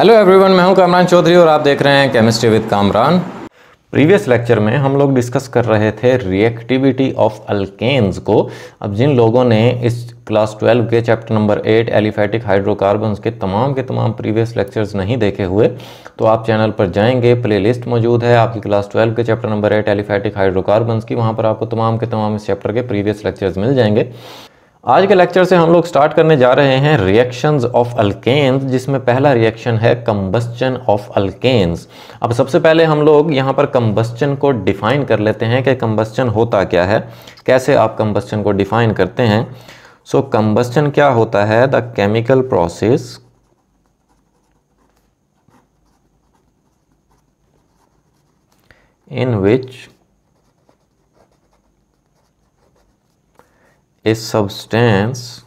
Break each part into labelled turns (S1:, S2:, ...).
S1: Hello everyone मैं हूं कामरान चौधरी और आप देख रहे हैं chemistry with Kamran previous lecture में हम लोग डिस्कस कर रहे थे रिएक्टिविटी ऑफ अल्केन्स को अब जिन लोगों ने इस क्लास 12 के चैप्टर नंबर 8 एलिफेटिक हाइड्रोकार्बन्स के तमाम के तमाम प्रीवियस लेक्चर्स नहीं देखे हुए तो आप चैनल पर जाएंगे प्लेलिस्ट मौजूद है आपकी क्लास 12 के चैप्टर नंबर 8 एलिफेटिक हाइड्रोकार्बन्स की वहाँ पर आपको तमाम के तमाम इस चैप्टर के प्रीवियस लेक्चर्स मिल जाएंगे आज के लेक्चर से हम लोग स्टार्ट करने जा रहे हैं रिएक्शंस ऑफ अल्केन्स जिसमें पहला रिएक्शन है कम्बस्चन ऑफ अल्केन्स अब सबसे पहले हम लोग यहाँ पर कम्बस्चन को डिफाइन कर लेते हैं कि कम्बस्चन होता क्या है कैसे आप कम्बस्चन को डिफाइन करते हैं सो so, कम्बस्चन क्या होता है the chemical process in which a substance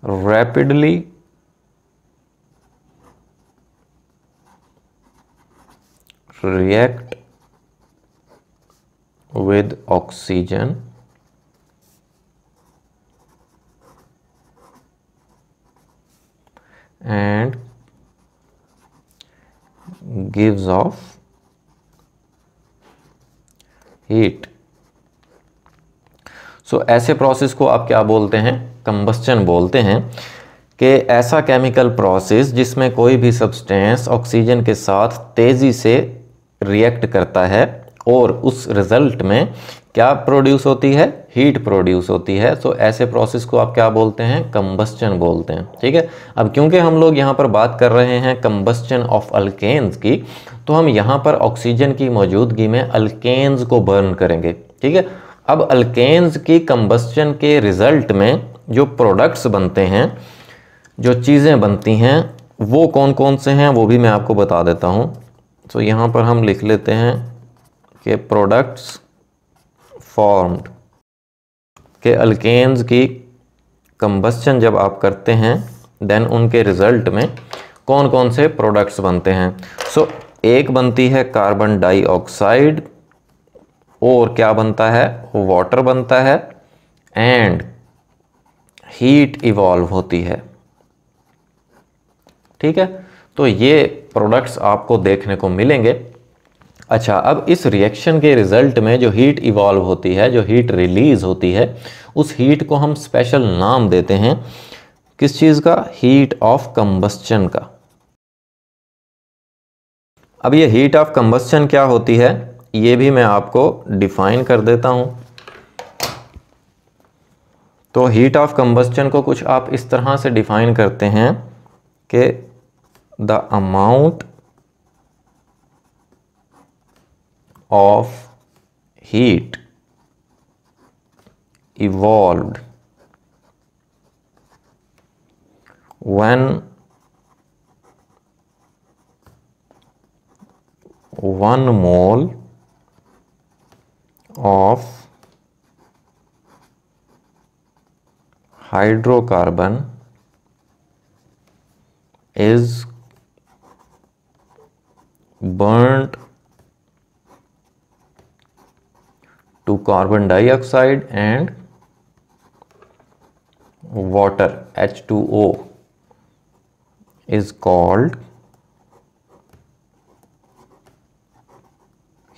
S1: rapidly react with oxygen and gives off heat so so, ऐसे प्रोसेस को आप क्या बोलते हैं कंबस्चन बोलते हैं कि ऐसा केमिकल प्रोसेस जिसमें कोई भी सब्सटेंस ऑक्सीजन के साथ तेज़ी से रिएक्ट करता है और उस रिज़ल्ट में क्या प्रोड्यूस होती है हीट प्रोड्यूस होती है तो ऐसे प्रोसेस को आप क्या बोलते हैं कम्बस्चन बोलते हैं ठीक है अब क्योंकि हम लोग यहाँ पर बात कर रहे हैं कम्बस्चन ऑफ अल्केन्स की तो हम यहाँ पर ऑक्सीजन की मौजूदगी में अल्केन्स को बर्न करेंगे ठीक है अब अल्केन्स की कम्बस्चन के रिज़ल्ट में जो प्रोडक्ट्स बनते हैं जो चीज़ें बनती हैं वो कौन कौन से हैं वो भी मैं आपको बता देता हूँ तो यहाँ पर हम लिख लेते हैं कि प्रोडक्ट्स फॉर्म्ड कि अल्केन्स की कंबस्चन जब आप करते हैं देन उनके रिज़ल्ट में कौन कौन से प्रोडक्ट्स बनते हैं सो so, एक बनती है कार्बन डाइऑक्साइड और क्या बनता है वाटर बनता है एंड हीट इवॉल्व होती है ठीक है तो ये प्रोडक्ट्स आपको देखने को मिलेंगे अच्छा अब इस रिएक्शन के रिज़ल्ट में जो हीट इवॉल्व होती है जो हीट रिलीज़ होती है उस हीट को हम स्पेशल नाम देते हैं किस चीज़ का हीट ऑफ कंबस्चन का अब ये हीट ऑफ कंबस्चन क्या होती है ये भी मैं आपको डिफाइन कर देता हूँ तो हीट ऑफ कंबस्चन को कुछ आप इस तरह से डिफाइन करते हैं कि the amount of heat evolved when one mole of hydrocarbon is burnt to carbon dioxide and water H2O is called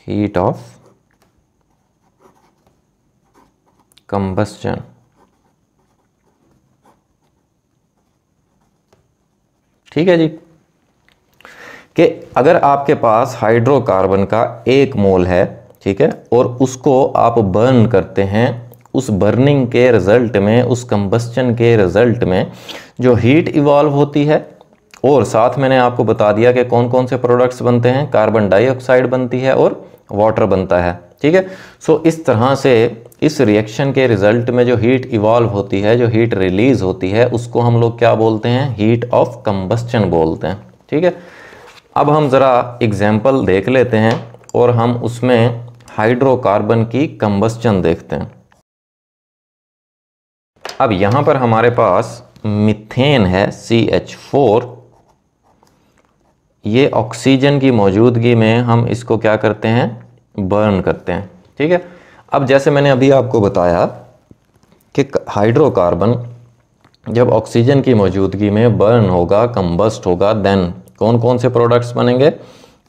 S1: heat of combustion. ठीक है जी कि अगर आपके पास हाइड्रोकार्बन का एक मोल है ठीक है और उसको आप बर्न करते हैं उस बर्निंग के रिज़ल्ट में उस कंबस्चन के रिज़ल्ट में जो हीट इवॉल्व होती है और साथ मैंने आपको बता दिया कि कौन कौन से प्रोडक्ट्स बनते हैं कार्बन डाइऑक्साइड बनती है और वाटर बनता है ठीक है सो इस तरह से इस रिएक्शन के रिज़ल्ट में जो हीट इवॉल्व होती है जो हीट रिलीज़ होती है उसको हम लोग क्या बोलते हैं हीट ऑफ कंबस्चन बोलते हैं ठीक है अब हम ज़रा एग्जाम्पल देख लेते हैं और हम उसमें हाइड्रोकार्बन की कंबस्चन देखते हैं अब यहां पर हमारे पास मिथेन है सी एच फोर ये ऑक्सीजन की मौजूदगी में हम इसको क्या करते हैं बर्न करते हैं ठीक है अब जैसे मैंने अभी आपको बताया कि हाइड्रोकार्बन जब ऑक्सीजन की मौजूदगी में बर्न होगा कंबस्ट होगा देन कौन कौन से प्रोडक्ट्स बनेंगे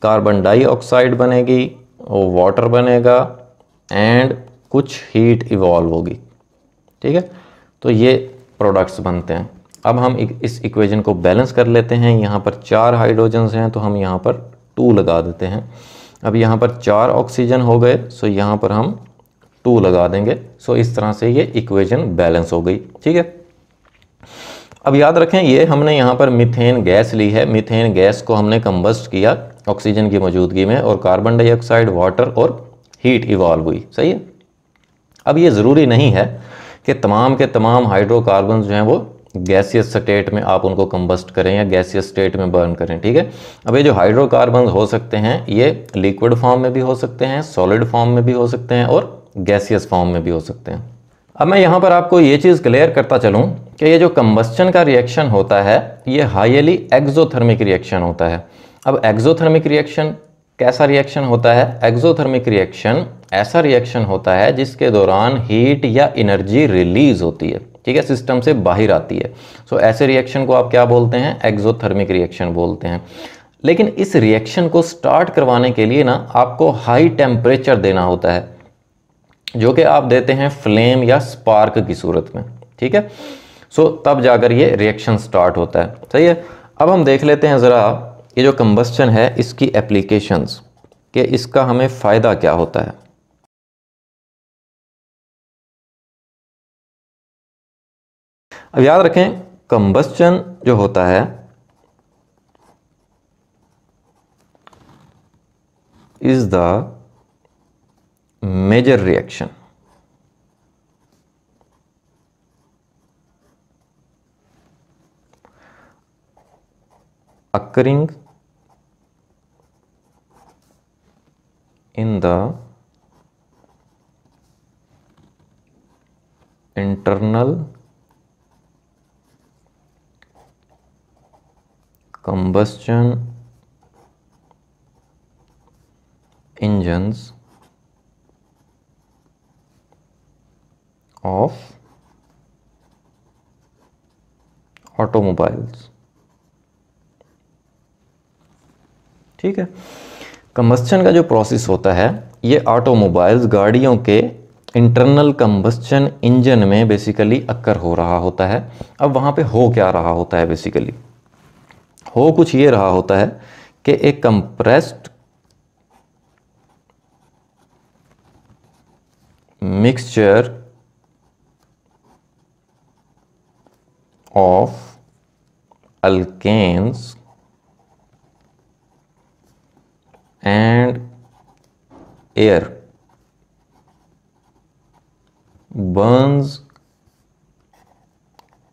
S1: कार्बन डाइऑक्साइड बनेगी वाटर बनेगा एंड कुछ हीट इवॉल्व होगी ठीक है तो ये प्रोडक्ट्स बनते हैं अब हम इस इक्वेशन को बैलेंस कर लेते हैं यहाँ पर चार हाइड्रोजन्स हैं तो हम यहाँ पर टू लगा देते हैं अब यहाँ पर चार ऑक्सीजन हो गए सो यहाँ पर हम टू लगा देंगे सो इस तरह से ये इक्वेशन बैलेंस हो गई ठीक है अब याद रखें ये हमने यहाँ पर मिथेन गैस ली है मिथेन गैस को हमने कम्बस्ट किया ऑक्सीजन की मौजूदगी में और कार्बन डाइऑक्साइड वाटर और हीट इवॉल्व हुई सही है अब ये ज़रूरी नहीं है कि तमाम के तमाम हाइड्रोकार्बन जो हैं वो गैसियस स्टेट में आप उनको कम्बस्ट करें या गैसियस स्टेट में बर्न करें ठीक है अब ये जो हाइड्रोकार्बन हो सकते हैं ये लिक्विड फॉर्म में भी हो सकते हैं सॉलिड फॉर्म में भी हो सकते हैं और गैसियस फॉर्म में भी हो सकते हैं अब मैं यहाँ पर आपको ये चीज़ क्लियर करता चलूँ कि ये जो कम्बस्चन का रिएक्शन होता है ये हाईली एक्जोथर्मिक रिएक्शन होता है अब एक्जोथर्मिक रिएक्शन कैसा रिएक्शन होता है एक्सोथर्मिक रिएक्शन ऐसा रिएक्शन होता है जिसके दौरान हीट या एनर्जी रिलीज होती है ठीक है सिस्टम से बाहर आती है सो so, ऐसे रिएक्शन को आप क्या बोलते हैं एक्सोथर्मिक रिएक्शन बोलते हैं लेकिन इस रिएक्शन को स्टार्ट करवाने के लिए ना आपको हाई टेम्परेचर देना होता है जो कि आप देते हैं फ्लेम या स्पार्क की सूरत में ठीक है सो so, तब जाकर ये रिएक्शन स्टार्ट होता है सही है अब हम देख लेते हैं ज़रा ये जो कम्बस्चन है इसकी एप्लीकेशंस कि इसका हमें फ़ायदा क्या होता है अब याद रखें कम्बस्चन जो होता है is the major reaction occurring in the internal combustion engines of automobiles ठीक है कम्बस्चन का जो प्रोसेस होता है ये ऑटोमोबाइल्स गाड़ियों के इंटरनल कम्बस्चन इंजन में बेसिकली अक्कर हो रहा होता है अब वहाँ पे हो क्या रहा होता है बेसिकली हो कुछ ये रहा होता है कि एक compressed mixture of alkanes and air burns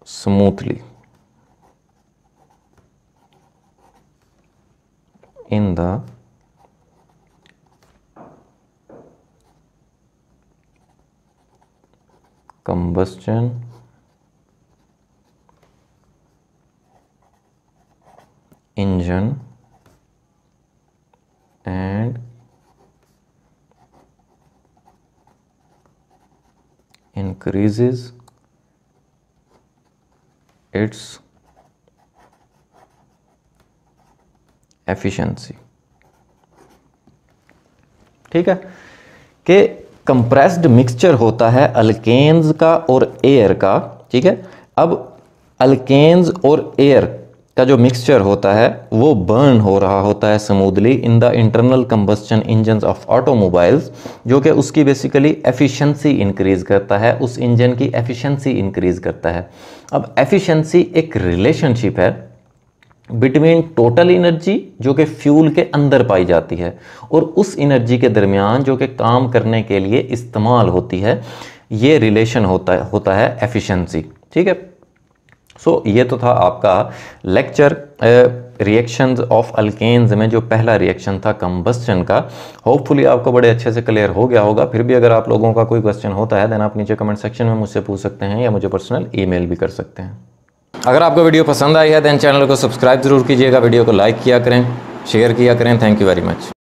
S1: smoothly in the combustion engine increases its efficiency ठीक है कि कंप्रेस्ड मिक्सचर होता है अल्केन्स का और एयर का ठीक है अब अल्केन्स और एयर का जो मिक्सचर होता है वो बर्न हो रहा होता है smoothly in the internal combustion engine of automobiles जो कि उसकी बेसिकली एफिशिएंसी इंक्रीज करता है उस इंजन की एफिशिएंसी इंक्रीज करता है अब एफिशिएंसी एक रिलेशनशिप है बिटवीन टोटल एनर्जी जो कि फ्यूल के अंदर पाई जाती है और उस एनर्जी के दरमियान जो कि काम करने के लिए इस्तेमाल होती है ये रिलेशन होता है होता है एफिशंसी ठीक है सो so, ये तो था आपका लेक्चर रिएक्शंस ऑफ अल्केन्स में जो पहला रिएक्शन था कम्बस्टन का होपफुली आपको बड़े अच्छे से क्लियर हो गया होगा फिर भी अगर आप लोगों का कोई क्वेश्चन होता है देन आप नीचे कमेंट सेक्शन में मुझसे पूछ सकते हैं या मुझे पर्सनल ईमेल भी कर सकते हैं अगर आपको वीडियो पसंद आई है देन चैनल को सब्सक्राइब जरूर कीजिएगा वीडियो को लाइक किया करें शेयर किया करें थैंक यू वेरी मच